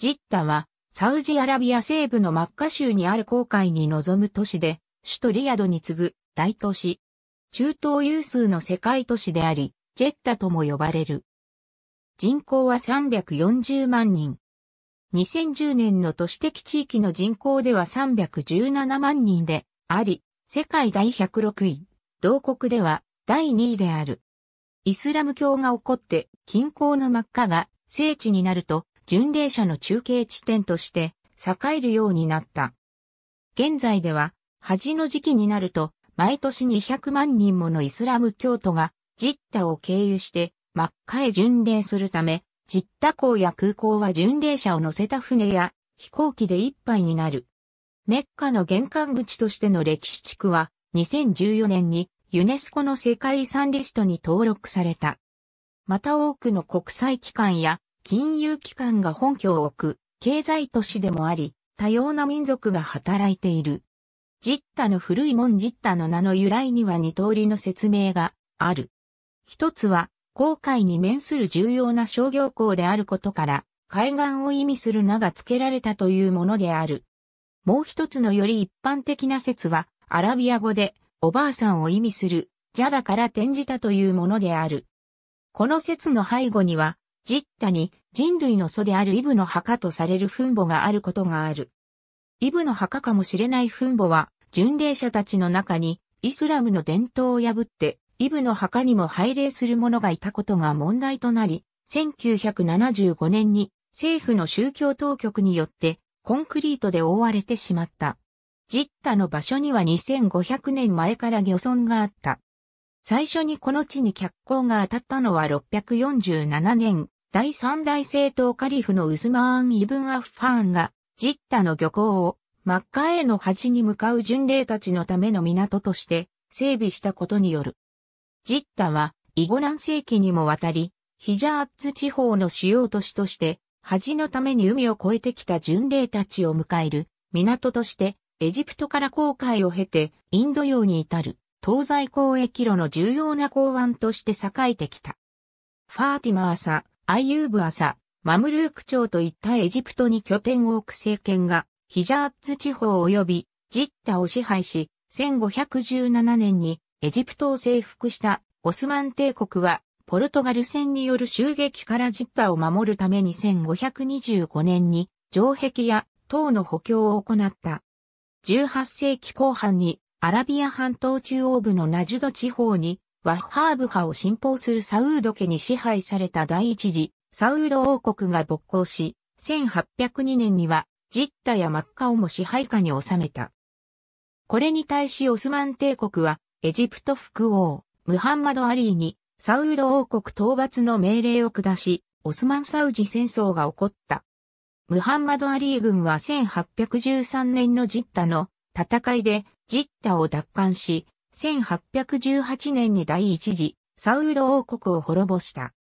ジッタは、サウジアラビア西部のマッカ州にある航海に臨む都市で、首都リヤドに次ぐ大都市。中東有数の世界都市であり、ジェッタとも呼ばれる。人口は340万人。2010年の都市的地域の人口では317万人であり、世界第106位、同国では第2位である。イスラム教が起こって、近郊の真っ赤が聖地になると、巡礼者の中継地点として栄えるようになった。現在では、恥の時期になると、毎年200万人ものイスラム教徒が、ジッタを経由して、真っ赤へ巡礼するため、ジッタ港や空港は巡礼者を乗せた船や飛行機で一杯になる。メッカの玄関口としての歴史地区は、2014年にユネスコの世界遺産リストに登録された。また多くの国際機関や金融機関が本拠を置く経済都市でもあり、多様な民族が働いている。ジッタの古い門ジッタの名の由来には二通りの説明がある。一つは、航海に面する重要な商業港であることから、海岸を意味する名が付けられたというものである。もう一つのより一般的な説は、アラビア語で、おばあさんを意味する、ジャダから転じたというものである。この説の背後には、ジッタに人類の祖であるイブの墓とされる墳墓があることがある。イブの墓かもしれない墳墓は、巡礼者たちの中に、イスラムの伝統を破って、イブの墓にも拝礼する者がいたことが問題となり、1975年に政府の宗教当局によってコンクリートで覆われてしまった。ジッタの場所には2500年前から漁村があった。最初にこの地に脚光が当たったのは647年、第三代政党カリフのウスマーン・イブン・アフファーンが、ジッタの漁港を、マッカへの端に向かう巡礼たちのための港として整備したことによる。ジッタは、イゴ南世紀にもわたり、ヒジャーッツ地方の主要都市として、恥のために海を越えてきた巡礼たちを迎える港として、エジプトから航海を経てインド洋に至る東西交易路の重要な港湾として栄えてきた。ファーティマーサ、アイユーブ朝、マムルーク朝といったエジプトに拠点を置く政権が、ヒジャーツ地方及びジッタを支配し、1517年にエジプトを征服したオスマン帝国は、ポルトガル戦による襲撃からジッタを守るために1525年に城壁や塔の補強を行った。18世紀後半にアラビア半島中央部のナジュド地方に、ワッハーブ派を信奉するサウード家に支配された第一次、サウード王国が勃興し、1802年には、ジッタやマッカをも支配下に収めた。これに対しオスマン帝国は、エジプト副王、ムハンマド・アリーに、サウード王国討伐の命令を下し、オスマン・サウジ戦争が起こった。ムハンマド・アリー軍は1813年のジッタの戦いでジッタを奪還し、1818年に第一次サウード王国を滅ぼした。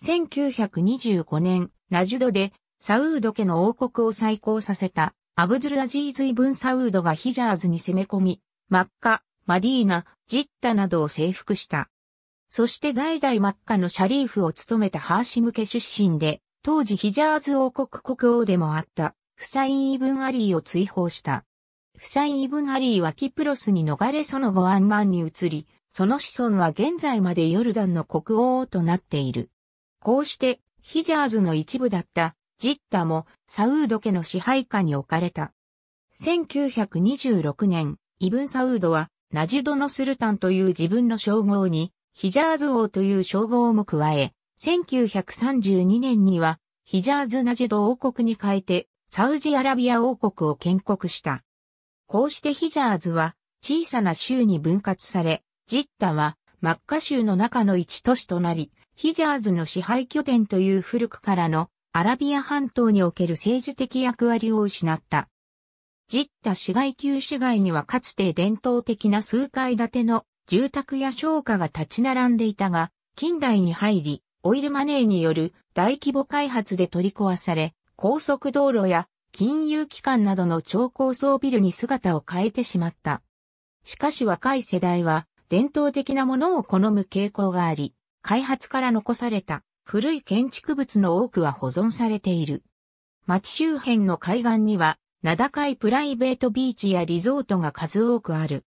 1925年、ナジュドでサウード家の王国を再興させたアブドゥルアジーズ・イブン・サウードがヒジャーズに攻め込み、マッカ、マディーナ、ジッタなどを征服した。そして代々マッカのシャリーフを務めたハーシム家出身で、当時ヒジャーズ王国国王でもあった、フサイン・イブン・アリーを追放した。フサイイ・イブン・アリーはキプロスに逃れその後アンマンに移り、その子孫は現在までヨルダンの国王となっている。こうして、ヒジャーズの一部だったジッタもサウード家の支配下に置かれた。1926年、イブン・サウードはナジドのスルタンという自分の称号にヒジャーズ王という称号も加え、1932年にはヒジャーズ・ナジド王国に変えてサウジアラビア王国を建国した。こうしてヒジャーズは小さな州に分割され、ジッタはマッカ州の中の一都市となり、ヒジャーズの支配拠点という古くからのアラビア半島における政治的役割を失った。ジッタ市街旧市街にはかつて伝統的な数階建ての住宅や商家が立ち並んでいたが、近代に入り、オイルマネーによる大規模開発で取り壊され、高速道路や金融機関などの超高層ビルに姿を変えてしまった。しかし若い世代は伝統的なものを好む傾向があり、開発から残された古い建築物の多くは保存されている。町周辺の海岸には名高いプライベートビーチやリゾートが数多くある。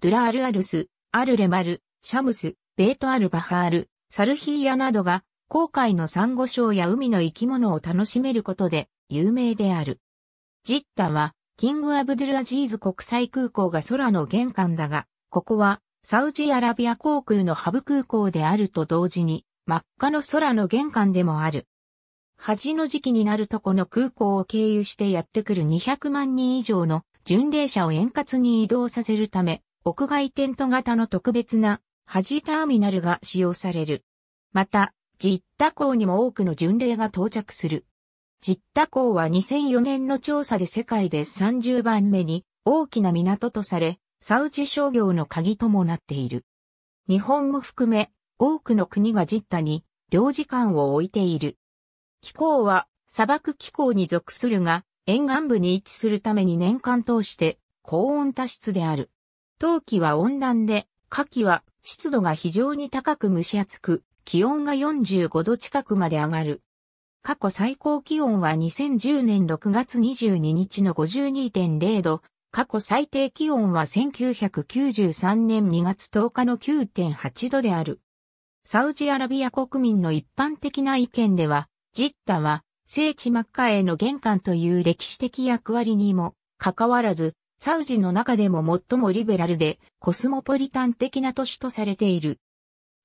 ドゥラールアルス、アルレマル、シャムス、ベートアルバハール、サルヒーヤなどが、航海のサンゴ礁や海の生き物を楽しめることで有名である。ジッタは、キング・アブドゥル・アジーズ国際空港が空の玄関だが、ここは、サウジアラビア航空のハブ空港であると同時に、真っ赤の空の玄関でもある。恥の時期になるとこの空港を経由してやってくる200万人以上の巡礼者を円滑に移動させるため、屋外テント型の特別な恥ターミナルが使用される。また、ジッタ港にも多くの巡礼が到着する。ジッタ港は2004年の調査で世界で30番目に大きな港とされ、サウジ商業の鍵ともなっている。日本も含め、多くの国がジッタに領事館を置いている。気候は砂漠気候に属するが、沿岸部に位置するために年間通して高温多湿である。冬季は温暖で、夏季は湿度が非常に高く蒸し暑く、気温が45度近くまで上がる。過去最高気温は2010年6月22日の52.0度、過去最低気温は1993年2月10日の9.8度である。サウジアラビア国民の一般的な意見では、ジッタは聖地マッカへの玄関という歴史的役割にもかかわらず、サウジの中でも最もリベラルでコスモポリタン的な都市とされている。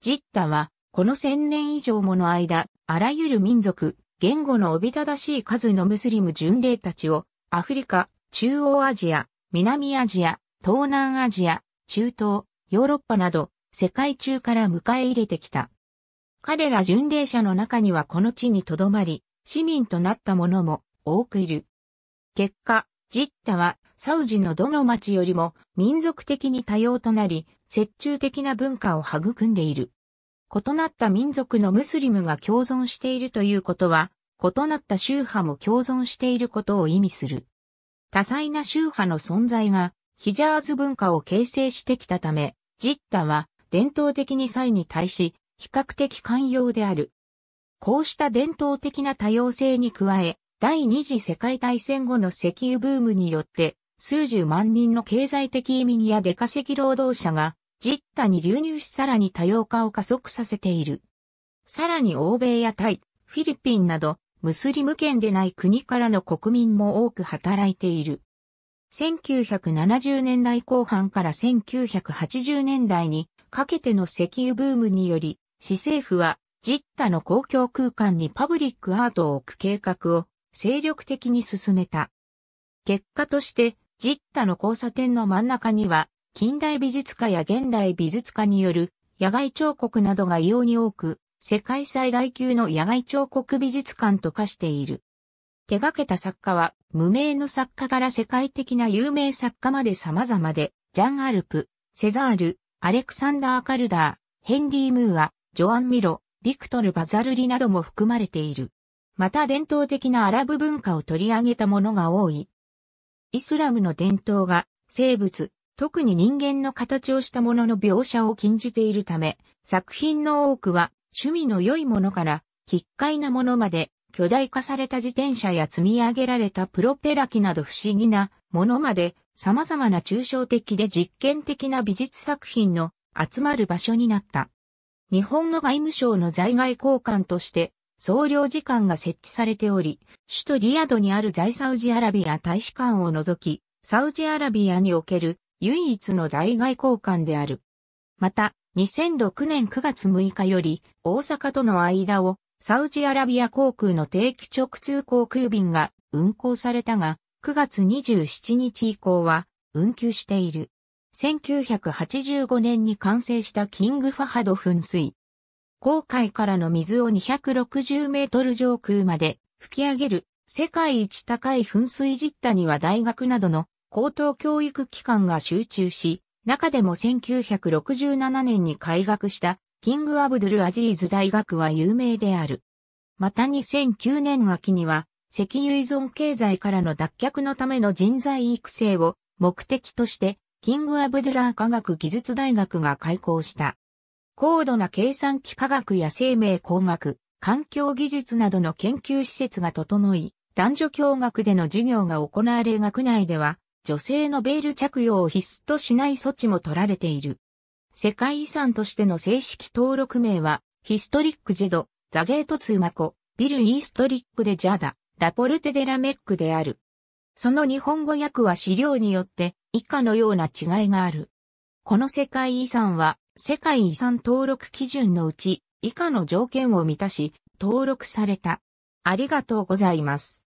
ジッタはこの千年以上もの間、あらゆる民族、言語のおびただしい数のムスリム巡礼たちを、アフリカ、中央アジア、南アジア、東南アジア、中東、ヨーロッパなど、世界中から迎え入れてきた。彼ら巡礼者の中にはこの地に留まり、市民となった者も多くいる。結果、ジッタはサウジのどの町よりも民族的に多様となり、折衷的な文化を育んでいる。異なった民族のムスリムが共存しているということは、異なった宗派も共存していることを意味する。多彩な宗派の存在が、ヒジャーズ文化を形成してきたため、ジッタは伝統的に際に対し、比較的寛容である。こうした伝統的な多様性に加え、第二次世界大戦後の石油ブームによって、数十万人の経済的移民や出稼ぎ労働者が実他に流入しさらに多様化を加速させている。さらに欧米やタイ、フィリピンなど、ムスリム圏でない国からの国民も多く働いている。1970年代後半から1980年代にかけての石油ブームにより、市政府はジッタの公共空間にパブリックアートを置く計画を精力的に進めた。結果として、ジッタの交差点の真ん中には近代美術家や現代美術家による野外彫刻などが異様に多く、世界最大級の野外彫刻美術館と化している。手掛けた作家は、無名の作家から世界的な有名作家まで様々で、ジャン・アルプ、セザール、アレクサンダー・カルダー、ヘンリー・ムーア、ジョアン・ミロ、ビクトル・バザルリなども含まれている。また伝統的なアラブ文化を取り上げたものが多い。イスラムの伝統が生物、特に人間の形をしたものの描写を禁じているため、作品の多くは趣味の良いものから、奇怪なものまで、巨大化された自転車や積み上げられたプロペラ機など不思議なものまで、様々な抽象的で実験的な美術作品の集まる場所になった。日本の外務省の在外交換として、総領事館が設置されており、首都リヤドにある在サウジアラビア大使館を除き、サウジアラビアにおける唯一の在外交換である。また、2006年9月6日より、大阪との間を、サウジアラビア航空の定期直通航空便が運航されたが、9月27日以降は、運休している。1985年に完成したキングファハド噴水。航海からの水を260メートル上空まで吹き上げる世界一高い噴水実態には大学などの高等教育機関が集中し、中でも1967年に開学したキング・アブドゥル・アジーズ大学は有名である。また2009年秋には、石油依存経済からの脱却のための人材育成を目的として、キング・アブドゥラー科学技術大学が開校した。高度な計算機科学や生命工学、環境技術などの研究施設が整い、男女共学での授業が行われ学内では、女性のベール着用を必須としない措置も取られている。世界遺産としての正式登録名は、ヒストリックジェド、ザゲートツーマコ、ビルイーストリックでジャダ、ラポルテデラメックである。その日本語訳は資料によって以下のような違いがある。この世界遺産は世界遺産登録基準のうち以下の条件を満たし登録された。ありがとうございます。